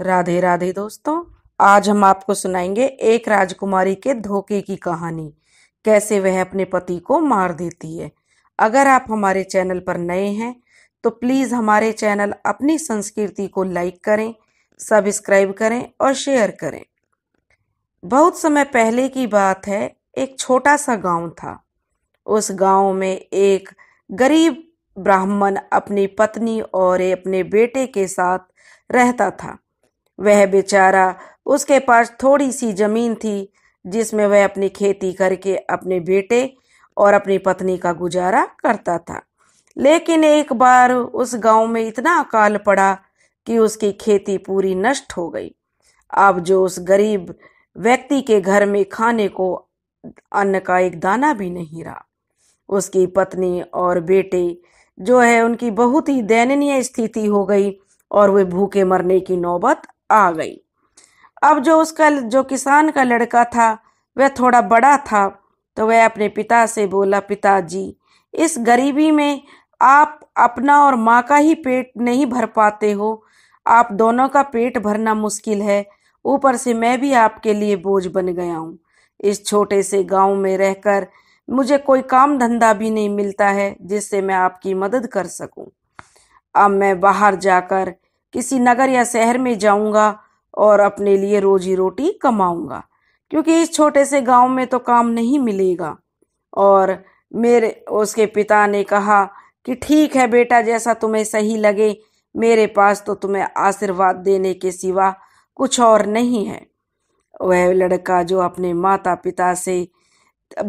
राधे राधे दोस्तों आज हम आपको सुनाएंगे एक राजकुमारी के धोखे की कहानी कैसे वह अपने पति को मार देती है अगर आप हमारे चैनल पर नए हैं तो प्लीज़ हमारे चैनल अपनी संस्कृति को लाइक करें सब्सक्राइब करें और शेयर करें बहुत समय पहले की बात है एक छोटा सा गांव था उस गांव में एक गरीब ब्राह्मण अपनी पत्नी और अपने बेटे के साथ रहता था वह बेचारा उसके पास थोड़ी सी जमीन थी जिसमें वह अपनी खेती करके अपने बेटे और अपनी पत्नी का गुजारा करता था लेकिन एक बार उस गांव में इतना अकाल पड़ा कि उसकी खेती पूरी नष्ट हो गई अब जो उस गरीब व्यक्ति के घर में खाने को अन्न का एक दाना भी नहीं रहा उसकी पत्नी और बेटे जो है उनकी बहुत ही दयनीय स्थिति हो गई और वे भूखे मरने की नौबत आ गई अब जो उसका जो किसान का लड़का था वह थोड़ा बड़ा था तो वह अपने पिता से बोला पिताजी इस गरीबी में आप अपना और माँ का ही पेट नहीं भर पाते हो आप दोनों का पेट भरना मुश्किल है ऊपर से मैं भी आपके लिए बोझ बन गया हूँ इस छोटे से गांव में रहकर मुझे कोई काम धंधा भी नहीं मिलता है जिससे मैं आपकी मदद कर सकूं। अब मैं बाहर जाकर किसी नगर या शहर में जाऊंगा और अपने लिए रोजी रोटी कमाऊंगा क्योंकि इस छोटे से गांव में तो काम नहीं मिलेगा और मेरे उसके पिता ने कहा कि ठीक है बेटा जैसा तुम्हें सही लगे मेरे पास तो तुम्हें आशीर्वाद देने के सिवा कुछ और नहीं है वह लड़का जो अपने माता पिता से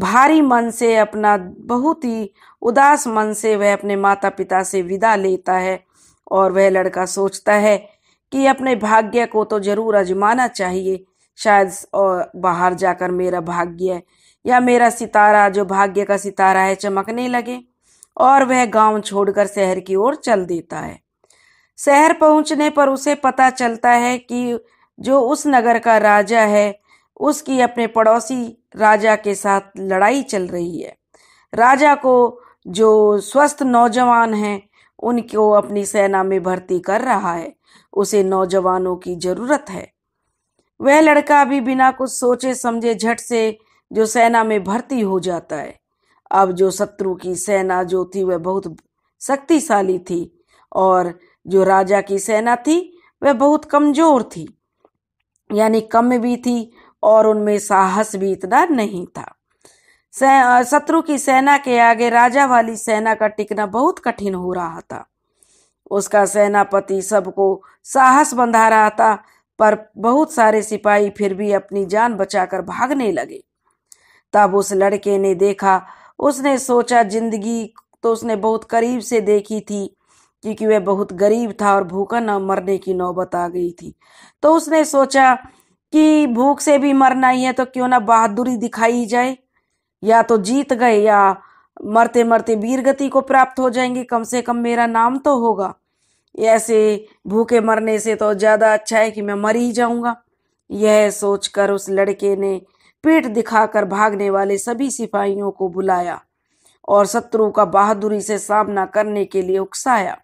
भारी मन से अपना बहुत ही उदास मन से वह अपने माता पिता से विदा लेता है और वह लड़का सोचता है कि अपने भाग्य को तो जरूर आजमाना चाहिए शायद और बाहर जाकर मेरा भाग्य या मेरा सितारा जो भाग्य का सितारा है चमकने लगे और वह गांव छोड़कर शहर की ओर चल देता है शहर पहुंचने पर उसे पता चलता है कि जो उस नगर का राजा है उसकी अपने पड़ोसी राजा के साथ लड़ाई चल रही है राजा को जो स्वस्थ नौजवान हैं उनको अपनी सेना में भर्ती कर रहा है उसे नौजवानों की जरूरत है वह लड़का भी बिना कुछ सोचे समझे झट से जो सेना में भर्ती हो जाता है अब जो शत्रु की सेना जो थी वह बहुत शक्तिशाली थी और जो राजा की सेना थी वह बहुत कमजोर थी यानी कम भी थी और उनमें साहस भी इतना नहीं था शत्रु की सेना के आगे राजा वाली सेना का टिकना बहुत कठिन हो रहा था उसका सेनापति सबको साहस बंधा रहा था पर बहुत सारे सिपाही फिर भी अपनी जान बचाकर भागने लगे तब उस लड़के ने देखा उसने सोचा जिंदगी तो उसने बहुत करीब से देखी थी क्योंकि वह बहुत गरीब था और भूखा न मरने की नौबत आ गई थी तो उसने सोचा कि भूख से भी मरना ही है तो क्यों ना बहादुरी दिखाई जाए या तो जीत गए या मरते मरते वीर गति को प्राप्त हो जाएंगे कम से कम मेरा नाम तो होगा ऐसे भूखे मरने से तो ज़्यादा अच्छा है कि मैं मर ही जाऊंगा यह सोचकर उस लड़के ने पेट दिखाकर भागने वाले सभी सिपाहियों को बुलाया और शत्रु का बहादुरी से सामना करने के लिए उकसाया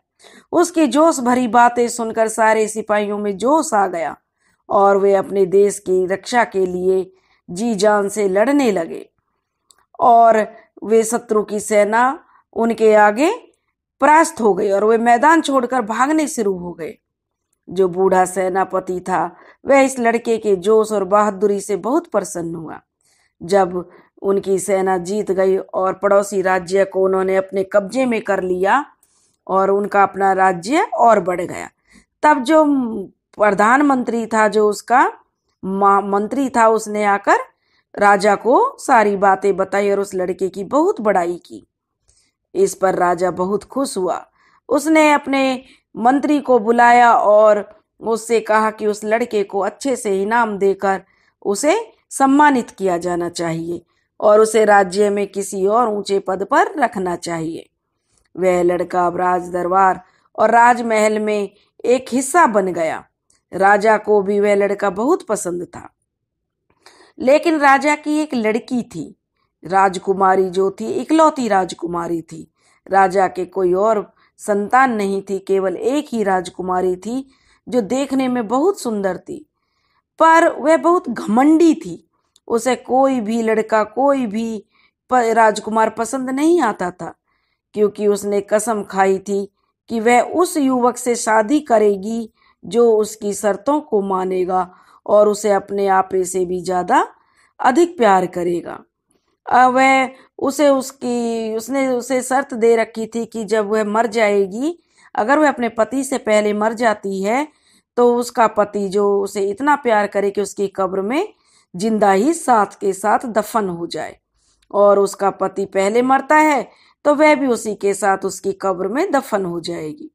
उसकी जोश भरी बातें सुनकर सारे सिपाहियों में जोश आ गया और वे अपने देश की रक्षा के लिए जी जान से लड़ने लगे और वे शत्रु की सेना उनके आगे परास्त हो गई और वे मैदान छोड़कर भागने शुरू हो गए जो बूढ़ा सेनापति था वह इस लड़के के जोश और बहादुरी से बहुत प्रसन्न हुआ जब उनकी सेना जीत गई और पड़ोसी राज्य को उन्होंने अपने कब्जे में कर लिया और उनका अपना राज्य और बढ़ गया तब जो प्रधानमंत्री था जो उसका मंत्री था उसने आकर राजा को सारी बातें बताई और उस लड़के की बहुत बड़ाई की इस पर राजा बहुत खुश हुआ उसने अपने मंत्री को बुलाया और उससे कहा कि उस लड़के को अच्छे से इनाम देकर उसे सम्मानित किया जाना चाहिए और उसे राज्य में किसी और ऊंचे पद पर रखना चाहिए वह लड़का अब राज दरबार और राजमहल में एक हिस्सा बन गया राजा को भी वह लड़का बहुत पसंद था लेकिन राजा की एक लड़की थी राजकुमारी जो थी इकलौती राजकुमारी थी राजा के कोई और संतान नहीं थी केवल एक ही राजकुमारी थी जो देखने में बहुत सुंदर थी पर वह बहुत घमंडी थी उसे कोई भी लड़का कोई भी राजकुमार पसंद नहीं आता था क्योंकि उसने कसम खाई थी कि वह उस युवक से शादी करेगी जो उसकी शर्तों को मानेगा और उसे अपने आपे से भी ज़्यादा अधिक प्यार करेगा वह उसे उसकी उसने उसे शर्त दे रखी थी कि जब वह मर जाएगी अगर वह अपने पति से पहले मर जाती है तो उसका पति जो उसे इतना प्यार करे कि उसकी कब्र में जिंदा ही साथ के साथ दफन हो जाए और उसका पति पहले मरता है तो वह भी उसी के साथ उसकी कब्र में दफन हो जाएगी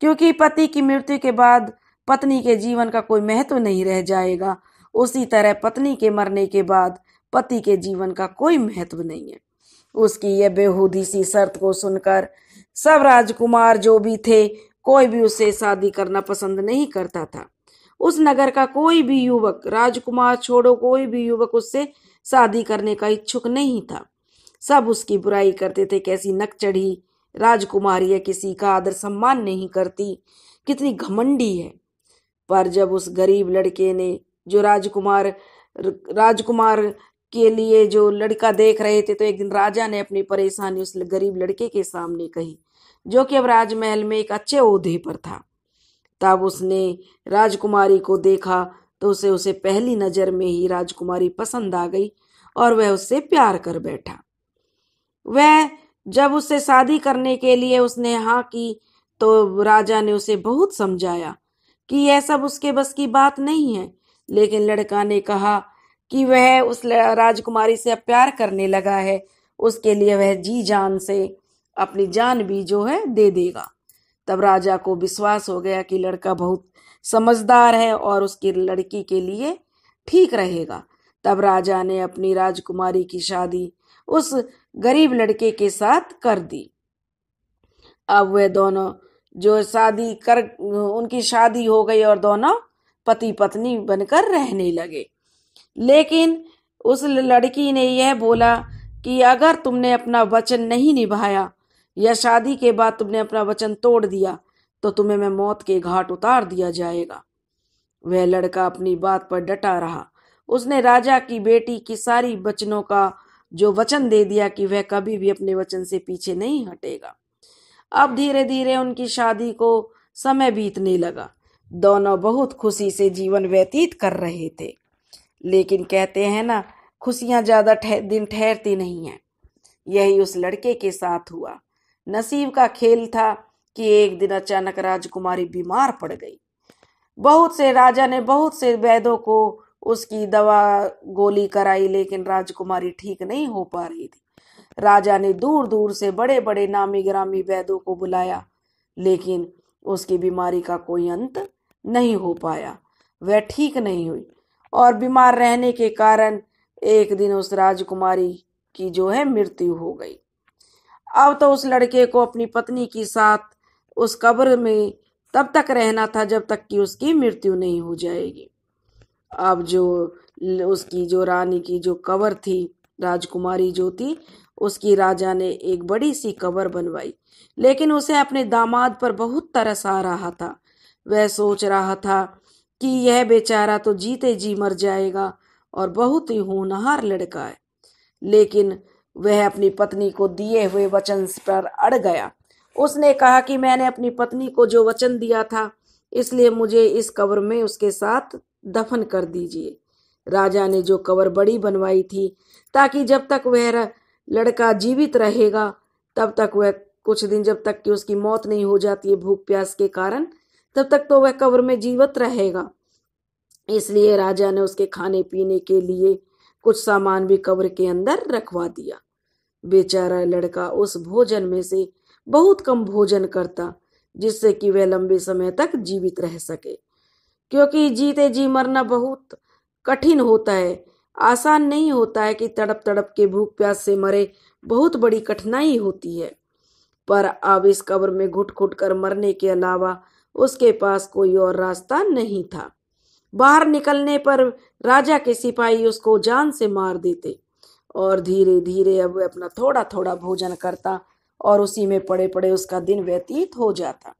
क्योंकि पति की मृत्यु के बाद पत्नी के जीवन का कोई महत्व नहीं रह जाएगा उसी तरह पत्नी के मरने के बाद पति के जीवन का कोई महत्व नहीं है उसकी यह बेहूदी सी शर्त को सुनकर सब राजकुमार जो भी थे कोई भी उसे शादी करना पसंद नहीं करता था उस नगर का कोई भी युवक राजकुमार छोड़ो कोई भी युवक उससे शादी करने का इच्छुक नहीं था सब उसकी बुराई करते थे कैसी नक चढ़ी राजकुमारी किसी का आदर सम्मान नहीं करती कितनी घमंडी है पर जब उस गरीब लड़के ने जो राजकुमार राजकुमार के लिए जो लड़का देख रहे थे तो एक दिन राजा ने अपनी परेशानी उस गरीब लड़के के सामने कही जो कि अब राजमहल में एक अच्छे ओहदे पर था तब उसने राजकुमारी को देखा तो उसे उसे पहली नज़र में ही राजकुमारी पसंद आ गई और वह उससे प्यार कर बैठा वह जब उससे शादी करने के लिए उसने हाँ की तो राजा ने उसे बहुत समझाया कि यह सब उसके बस की बात नहीं है लेकिन लड़का ने कहा कि वह उस राजकुमारी से प्यार करने लगा है उसके लिए वह जी जान से अपनी जान भी जो है दे देगा तब राजा को विश्वास हो गया कि लड़का बहुत समझदार है और उसकी लड़की के लिए ठीक रहेगा तब राजा ने अपनी राजकुमारी की शादी उस गरीब लड़के के साथ कर दी अब वे दोनों जो शादी कर उनकी शादी हो गई और दोनों पति पत्नी बनकर रहने लगे लेकिन उस लड़की ने यह बोला कि अगर तुमने अपना वचन नहीं निभाया या शादी के बाद तुमने अपना वचन तोड़ दिया तो तुम्हें मैं मौत के घाट उतार दिया जाएगा वह लड़का अपनी बात पर डटा रहा उसने राजा की बेटी की सारी वचनों का जो वचन दे दिया कि वह कभी भी अपने वचन से पीछे नहीं हटेगा अब धीरे धीरे उनकी शादी को समय बीतने लगा दोनों बहुत खुशी से जीवन व्यतीत कर रहे थे लेकिन कहते हैं ना खुशियां ज़्यादा दिन ठहरती नहीं है यही उस लड़के के साथ हुआ नसीब का खेल था कि एक दिन अचानक राजकुमारी बीमार पड़ गई बहुत से राजा ने बहुत से वैद्यों को उसकी दवा गोली कराई लेकिन राजकुमारी ठीक नहीं हो पा रही थी राजा ने दूर दूर से बड़े बड़े नामी ग्रामी वैद्यों को बुलाया लेकिन उसकी बीमारी का कोई अंत नहीं हो पाया वह ठीक नहीं हुई और बीमार रहने के कारण एक दिन उस राजकुमारी की जो है मृत्यु हो गई अब तो उस लड़के को अपनी पत्नी के साथ उस कब्र में तब तक रहना था जब तक कि उसकी मृत्यु नहीं हो जाएगी अब जो उसकी जो रानी की जो कबर थी राजकुमारी जो थी उसकी राजा ने एक बड़ी सी कबर बनवाई लेकिन उसे अपने दामाद पर बहुत तरस आ रहा था वह सोच रहा था कि यह बेचारा तो जीते जी मर जाएगा और बहुत ही होनहार लड़का है लेकिन वह अपनी पत्नी को दिए हुए वचन पर अड़ गया उसने कहा कि मैंने अपनी पत्नी को जो वचन दिया था इसलिए मुझे इस कब्र में उसके साथ दफन कर दीजिए राजा ने जो कब्र बड़ी बनवाई थी ताकि जब तक वह लड़का जीवित रहेगा तब तक वह कुछ दिन जब तक कि उसकी मौत नहीं हो जाती है भूख प्यास के कारण तब तक तो वह कब्र में जीवित रहेगा इसलिए राजा ने उसके खाने पीने के लिए कुछ सामान भी कब्र के अंदर रखवा दिया बेचारा लड़का उस भोजन में से बहुत कम भोजन करता जिससे कि वह लंबे समय तक जीवित रह सके क्योंकि जीते जी मरना बहुत कठिन होता है आसान नहीं होता है कि तड़प तड़प के भूख प्यास से मरे बहुत बड़ी कठिनाई होती है पर अब इस कब्र में घुट घुट कर मरने के अलावा उसके पास कोई और रास्ता नहीं था बाहर निकलने पर राजा के सिपाही उसको जान से मार देते और धीरे धीरे अब अपना थोड़ा थोड़ा भोजन करता और उसी में पड़े पड़े उसका दिन व्यतीत हो जाता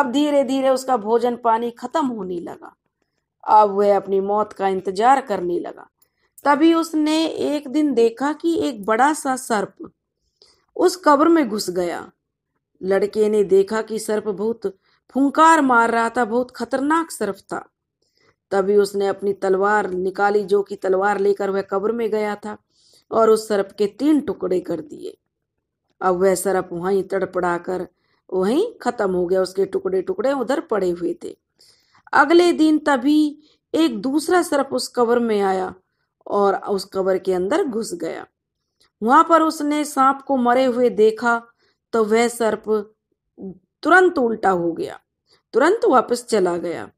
अब धीरे धीरे उसका भोजन पानी खत्म होने लगा अब वह अपनी मौत का इंतजार करने लगा तभी उसने एक दिन देखा कि एक बड़ा सा सर्प उस कब्र में घुस गया लड़के ने देखा कि सर्प बहुत फुंकार मार रहा था बहुत खतरनाक सर्प था तभी उसने अपनी तलवार निकाली जो कि तलवार लेकर वह कब्र में गया था और उस सर्प के तीन टुकड़े कर दिए अब वह सर्प वहीं तड़पड़ा कर वहीं खत्म हो गया उसके टुकड़े टुकड़े उधर पड़े हुए थे अगले दिन तभी एक दूसरा सर्प उस कब्र में आया और उस कब्र के अंदर घुस गया वहां पर उसने सांप को मरे हुए देखा तो वह सर्प तुरंत उल्टा हो गया तुरंत वापस चला गया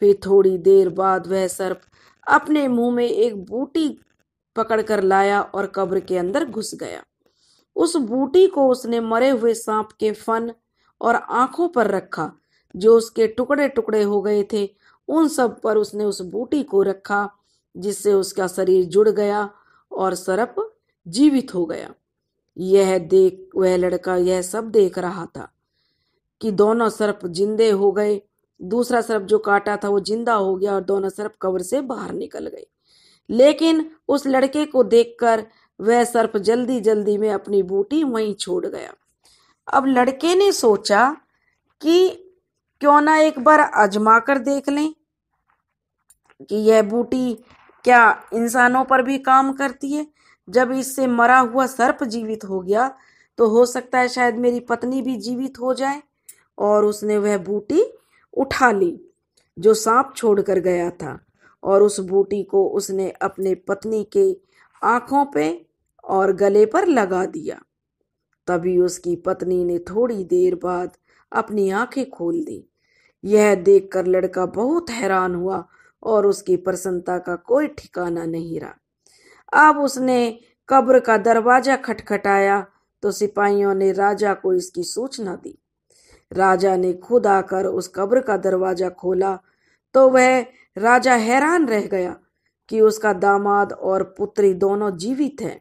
फिर थोड़ी देर बाद वह सर्प अपने मुंह में एक बूटी पकड़कर लाया और कब्र के अंदर घुस गया उस बूटी को उसने मरे हुए सांप के फन और आंखों पर रखा जो उसके टुकड़े टुकड़े हो गए थे उन सब पर उसने उस बूटी को रखा जिससे उसका शरीर जुड़ गया और सर्प जीवित हो गया यह देख वह लड़का यह सब देख रहा था कि दोनों सर्प जिंदे हो गए दूसरा सर्प जो काटा था वो जिंदा हो गया और दोनों सर्प कवर से बाहर निकल गए लेकिन उस लड़के को देखकर वह सर्प जल्दी जल्दी में अपनी बूटी वहीं छोड़ गया अब लड़के ने सोचा कि क्यों ना एक बार आजमा कर देख लें कि यह बूटी क्या इंसानों पर भी काम करती है जब इससे मरा हुआ सर्प जीवित हो गया तो हो सकता है शायद मेरी पत्नी भी जीवित हो जाए और उसने वह बूटी उठा ली जो सांप छोड़कर गया था और उस बूटी को उसने अपने पत्नी के आंखों पे और गले पर लगा दिया तभी उसकी पत्नी ने थोड़ी देर बाद अपनी आंखें खोल दी यह देखकर लड़का बहुत हैरान हुआ और उसकी प्रसन्नता का कोई ठिकाना नहीं रहा अब उसने कब्र का दरवाजा खटखटाया तो सिपाहियों ने राजा को इसकी सूचना दी राजा ने खुद आकर उस कब्र का दरवाजा खोला तो वह राजा हैरान रह गया कि उसका दामाद और पुत्री दोनों जीवित हैं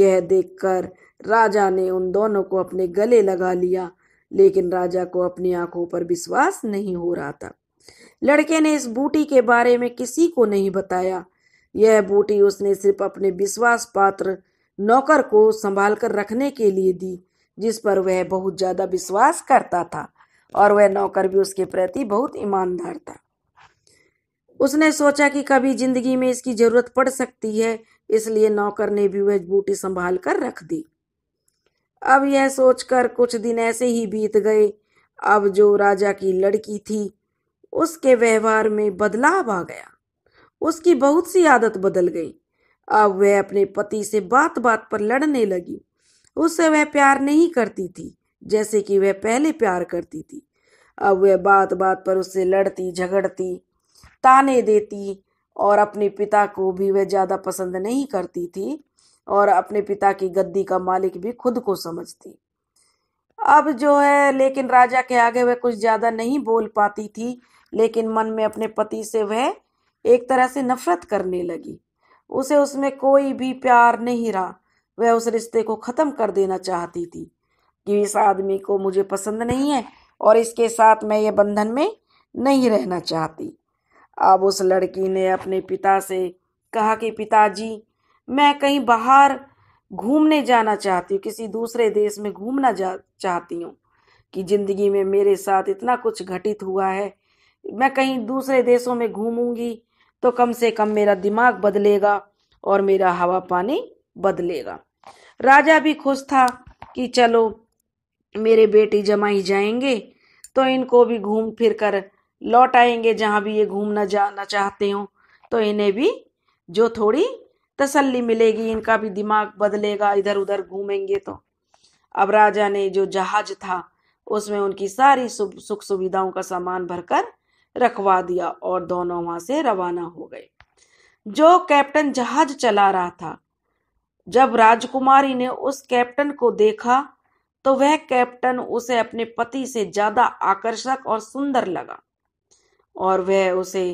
यह देखकर राजा ने उन दोनों को अपने गले लगा लिया लेकिन राजा को अपनी आंखों पर विश्वास नहीं हो रहा था लड़के ने इस बूटी के बारे में किसी को नहीं बताया यह बूटी उसने सिर्फ अपने विश्वास पात्र नौकर को संभाल कर रखने के लिए दी जिस पर वह बहुत ज़्यादा विश्वास करता था और वह नौकर भी उसके प्रति बहुत ईमानदार था उसने सोचा कि कभी जिंदगी में इसकी जरूरत पड़ सकती है इसलिए नौकर ने भी वह बूटी संभाल कर रख दी अब यह सोचकर कुछ दिन ऐसे ही बीत गए अब जो राजा की लड़की थी उसके व्यवहार में बदलाव आ गया उसकी बहुत सी आदत बदल गई अब वह अपने पति से बात बात पर लड़ने लगी उससे वह प्यार नहीं करती थी जैसे कि वह पहले प्यार करती थी अब वह बात बात पर उससे लड़ती झगड़ती ताने देती और अपने पिता को भी वह ज़्यादा पसंद नहीं करती थी और अपने पिता की गद्दी का मालिक भी खुद को समझती अब जो है लेकिन राजा के आगे वह कुछ ज़्यादा नहीं बोल पाती थी लेकिन मन में अपने पति से वह एक तरह से नफरत करने लगी उसे उसमें कोई भी प्यार नहीं रहा वह उस रिश्ते को ख़त्म कर देना चाहती थी कि इस आदमी को मुझे पसंद नहीं है और इसके साथ मैं ये बंधन में नहीं रहना चाहती अब उस लड़की ने अपने पिता से कहा कि पिताजी मैं कहीं बाहर घूमने जाना चाहती हूँ किसी दूसरे देश में घूमना जा चाहती हूँ कि ज़िंदगी में मेरे साथ इतना कुछ घटित हुआ है मैं कहीं दूसरे देशों में घूमूंगी तो कम से कम मेरा दिमाग बदलेगा और मेरा हवा पानी बदलेगा राजा भी खुश था कि चलो मेरे बेटी जमाई जाएंगे तो इनको भी घूम फिर कर लौट आएंगे जहाँ भी ये घूमना जाना चाहते हो तो इन्हें भी जो थोड़ी तसल्ली मिलेगी इनका भी दिमाग बदलेगा इधर उधर घूमेंगे तो अब राजा ने जो जहाज था उसमें उनकी सारी सुख सुविधाओं का सामान भरकर रखवा दिया और दोनों वहां से रवाना हो गए जो कैप्टन जहाज चला रहा था जब राजकुमारी ने उस कैप्टन को देखा तो वह कैप्टन उसे अपने पति से ज्यादा आकर्षक और सुंदर लगा और वह उसे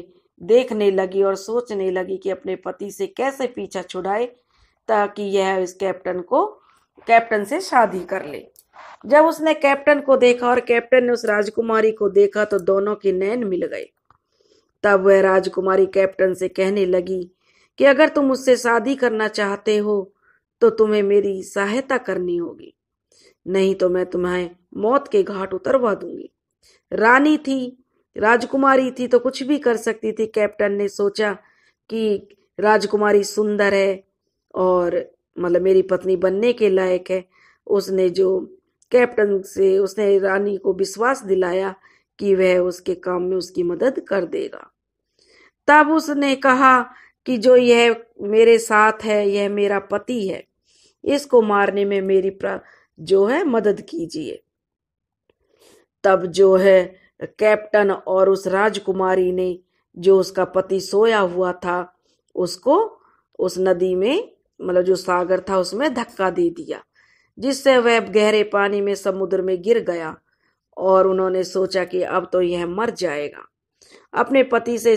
देखने लगी और सोचने लगी कि अपने पति से कैसे पीछा छुड़ाए ताकि यह इस कैप्टन को कैप्टन से शादी कर ले जब उसने कैप्टन को देखा और कैप्टन ने उस राजकुमारी को देखा तो दोनों के नैन मिल गए तब वह राजकुमारी कैप्टन से कहने लगी कि अगर तुम उससे शादी करना चाहते हो तो तुम्हें मेरी सहायता करनी होगी नहीं तो मैं तुम्हें मौत के घाट उतरवा दूंगी रानी थी राजकुमारी थी तो कुछ भी कर सकती थी कैप्टन ने सोचा कि राजकुमारी सुंदर है और मतलब मेरी पत्नी बनने के लायक है उसने जो कैप्टन से उसने रानी को विश्वास दिलाया कि वह उसके काम में उसकी मदद कर देगा तब उसने कहा कि जो यह मेरे साथ है यह मेरा पति है इसको मारने में मेरी जो है मदद कीजिए तब जो है कैप्टन और उस राजकुमारी ने जो उसका पति सोया हुआ था उसको उस नदी में मतलब जो सागर था उसमें धक्का दे दिया जिससे वह गहरे पानी में समुद्र में गिर गया और उन्होंने सोचा कि अब तो यह मर जाएगा अपने पति से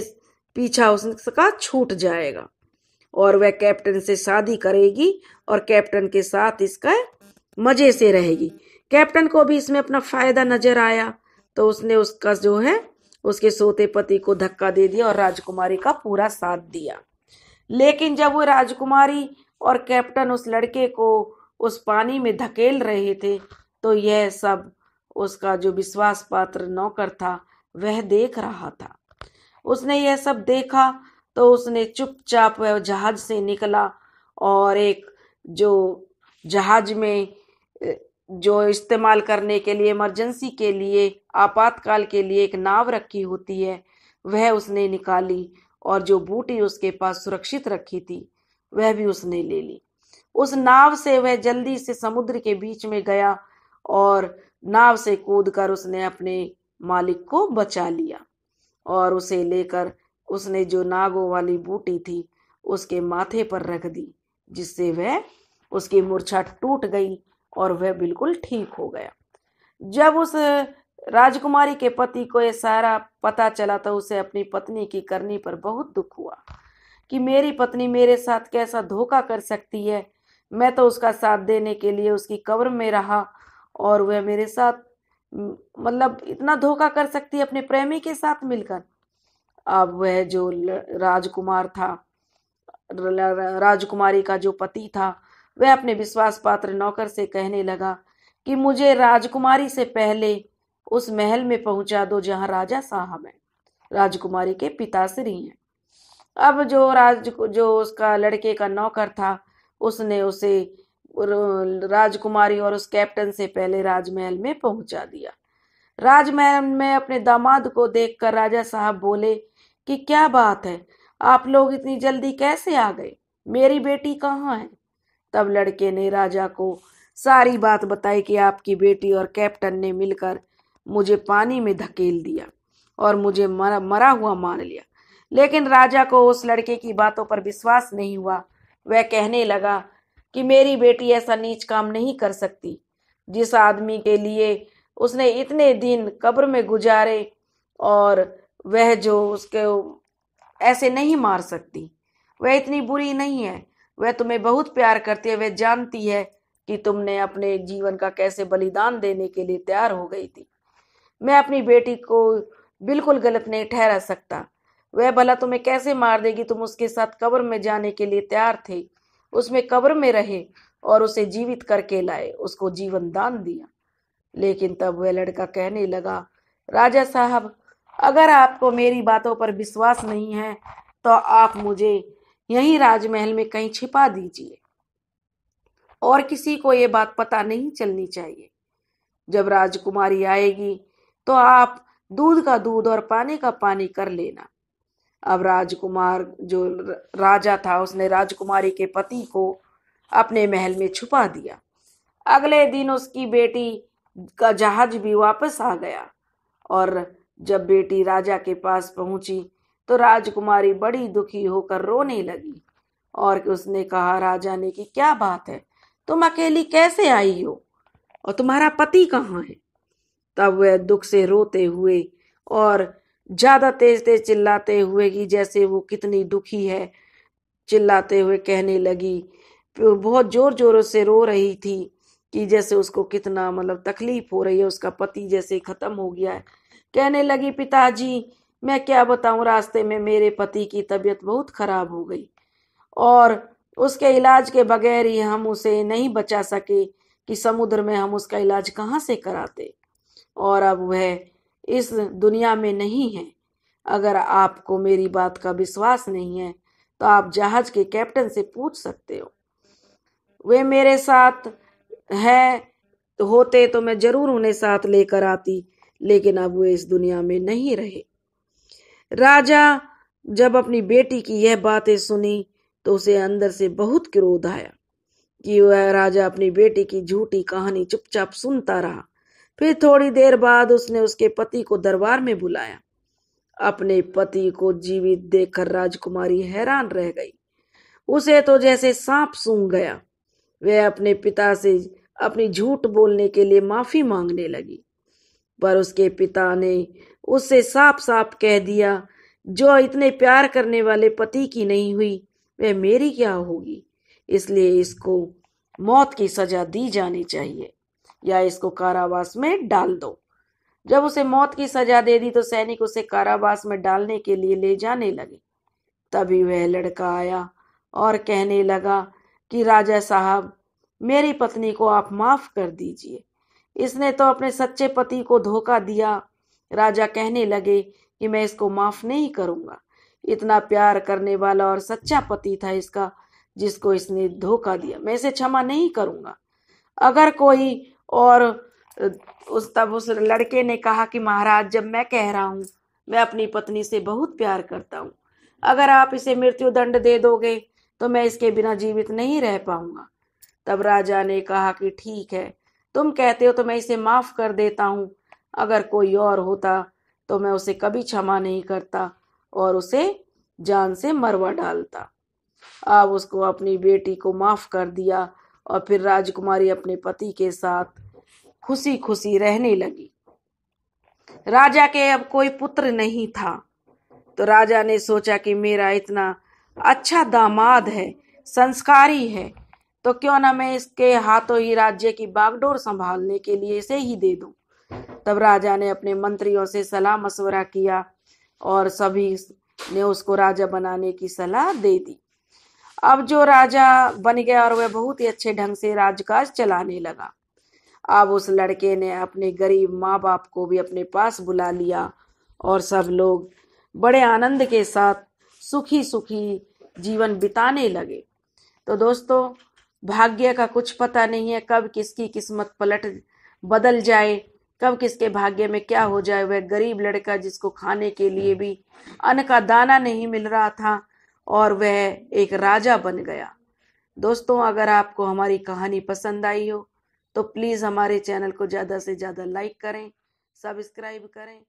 पीछा उसका छूट जाएगा और वह कैप्टन से शादी करेगी और कैप्टन के साथ इसका मजे से रहेगी कैप्टन को भी इसमें अपना फायदा नजर आया तो उसने उसका जो है उसके सोते पति को धक्का दे दिया और राजकुमारी का पूरा साथ दिया लेकिन जब वो राजकुमारी और कैप्टन उस लड़के को उस पानी में धकेल रहे थे तो यह सब उसका जो विश्वास पात्र नौकर था वह देख रहा था उसने यह सब देखा तो उसने चुपचाप वह जहाज से निकला और एक जो जहाज में जो इस्तेमाल करने के लिए इमरजेंसी के लिए आपातकाल के लिए एक नाव रखी होती है वह उसने निकाली और जो बूटी उसके पास सुरक्षित रखी थी वह भी उसने ले ली उस नाव से वह जल्दी से समुद्र के बीच में गया और नाव से कूदकर उसने अपने मालिक को बचा लिया और उसे लेकर उसने जो नागों वाली बूटी थी उसके माथे पर रख दी जिससे वह उसकी मूर्छा टूट गई और वह बिल्कुल ठीक हो गया जब उस राजकुमारी के पति को यह सारा पता चला तो उसे अपनी पत्नी की करनी पर बहुत दुख हुआ कि मेरी पत्नी मेरे साथ कैसा धोखा कर सकती है मैं तो उसका साथ देने के लिए उसकी कब्र में रहा और वह मेरे साथ मतलब इतना धोखा कर सकती अपने प्रेमी के साथ मिलकर अब वह जो राजकुमार था राजकुमारी का जो पति था वह अपने विश्वास पात्र नौकर से कहने लगा कि मुझे राजकुमारी से पहले उस महल में पहुंचा दो जहां राजा साहब है राजकुमारी के पिताश्री हैं अब जो राज जो उसका लड़के का नौकर था उसने उसे राजकुमारी और उस कैप्टन से पहले राजमहल में पहुंचा दिया राजमहल में अपने दामाद को देखकर राजा साहब बोले कि क्या बात है आप लोग इतनी जल्दी कैसे आ गए मेरी बेटी कहाँ है तब लड़के ने राजा को सारी बात बताई कि आपकी बेटी और कैप्टन ने मिलकर मुझे पानी में धकेल दिया और मुझे मरा मरा हुआ मान लिया लेकिन राजा को उस लड़के की बातों पर विश्वास नहीं हुआ वह कहने लगा कि मेरी बेटी ऐसा नीच काम नहीं कर सकती जिस आदमी के लिए उसने इतने दिन कब्र में गुजारे और वह जो उसके ऐसे नहीं मार सकती वह इतनी बुरी नहीं है वह तुम्हें बहुत प्यार करती है वह जानती है कि तुमने अपने जीवन का कैसे बलिदान देने के लिए तैयार हो गई थी मैं अपनी बेटी को बिल्कुल गलत नहीं ठहरा सकता वह भला तुम्हें कैसे मार देगी तुम उसके साथ कब्र में जाने के लिए तैयार थे उसमें कब्र में रहे और उसे जीवित करके लाए उसको जीवन दान दिया लेकिन तब वह लड़का कहने लगा राजा साहब अगर आपको मेरी बातों पर विश्वास नहीं है तो आप मुझे यही राजमहल में कहीं छिपा दीजिए और किसी को ये बात पता नहीं चलनी चाहिए जब राजकुमारी आएगी तो आप दूध का दूध और पानी का पानी कर लेना अब राजकुमार जो राजा था उसने राजकुमारी के पति को अपने महल में छुपा दिया अगले दिन उसकी बेटी का जहाज भी वापस आ गया और जब बेटी राजा के पास पहुंची तो राजकुमारी बड़ी दुखी होकर रोने लगी और उसने कहा राजा ने कि क्या बात है तुम अकेली कैसे आई हो और तुम्हारा पति कहाँ है तब वह दुख से रोते हुए और ज़्यादा तेज तेज चिल्लाते हुए कि जैसे वो कितनी दुखी है चिल्लाते हुए कहने लगी बहुत ज़ोर ज़ोर से रो रही थी कि जैसे उसको कितना मतलब तकलीफ हो रही है उसका पति जैसे ख़त्म हो गया है कहने लगी पिताजी मैं क्या बताऊं रास्ते में मेरे पति की तबीयत बहुत ख़राब हो गई और उसके इलाज के बगैर ही हम उसे नहीं बचा सके कि समुद्र में हम उसका इलाज कहाँ से कराते और अब वह इस दुनिया में नहीं है अगर आपको मेरी बात का विश्वास नहीं है तो आप जहाज के कैप्टन से पूछ सकते हो वे मेरे साथ है तो होते तो मैं जरूर उन्हें साथ लेकर आती लेकिन अब वे इस दुनिया में नहीं रहे राजा जब अपनी बेटी की यह बातें सुनी तो उसे अंदर से बहुत क्रोध आया कि वह राजा अपनी बेटी की झूठी कहानी चुपचाप सुनता रहा फिर थोड़ी देर बाद उसने उसके पति को दरबार में बुलाया अपने पति को जीवित देखकर राजकुमारी हैरान रह गई उसे तो जैसे सांप सूंघ गया वह अपने पिता से अपनी झूठ बोलने के लिए माफी मांगने लगी पर उसके पिता ने उससे साफ साफ कह दिया जो इतने प्यार करने वाले पति की नहीं हुई वह मेरी क्या होगी इसलिए इसको मौत की सजा दी जानी चाहिए या इसको कारावास में डाल दो जब उसे मौत की सजा दे दी तो सैनिक उसे कारावास में डालने के लिए ले जाने लगे तभी वह लड़का आया और कहने लगा कि राजा साहब मेरी पत्नी को आप माफ कर दीजिए इसने तो अपने सच्चे पति को धोखा दिया राजा कहने लगे कि मैं इसको माफ नहीं करूंगा इतना प्यार करने वाला और सच्चा पति था इसका जिसको इसने धोखा दिया मैं इसे क्षमा नहीं करूंगा अगर कोई और उस तब उस लड़के ने कहा कि महाराज जब मैं कह रहा हूँ मैं अपनी पत्नी से बहुत प्यार करता हूँ अगर आप इसे मृत्यु दंड दे दोगे तो मैं इसके बिना जीवित नहीं रह पाऊंगा तब राजा ने कहा कि ठीक है तुम कहते हो तो मैं इसे माफ कर देता हूँ अगर कोई और होता तो मैं उसे कभी क्षमा नहीं करता और उसे जान से मरवा डालता आप उसको अपनी बेटी को माफ कर दिया और फिर राजकुमारी अपने पति के साथ खुशी खुशी रहने लगी राजा के अब कोई पुत्र नहीं था तो राजा ने सोचा कि मेरा इतना अच्छा दामाद है संस्कारी है तो क्यों ना मैं इसके हाथों ही राज्य की बागडोर संभालने के लिए इसे ही दे दूं तब राजा ने अपने मंत्रियों से सलाह मशवरा किया और सभी ने उसको राजा बनाने की सलाह दे दी अब जो राजा बन गया और वह बहुत ही अच्छे ढंग से राजकाज चलाने लगा अब उस लड़के ने अपने गरीब माँ बाप को भी अपने पास बुला लिया और सब लोग बड़े आनंद के साथ सुखी सुखी जीवन बिताने लगे तो दोस्तों भाग्य का कुछ पता नहीं है कब किसकी किस्मत पलट बदल जाए कब किसके भाग्य में क्या हो जाए वह गरीब लड़का जिसको खाने के लिए भी अन्न का दाना नहीं मिल रहा था और वह एक राजा बन गया दोस्तों अगर आपको हमारी कहानी पसंद आई हो तो प्लीज़ हमारे चैनल को ज़्यादा से ज़्यादा लाइक करें सब्सक्राइब करें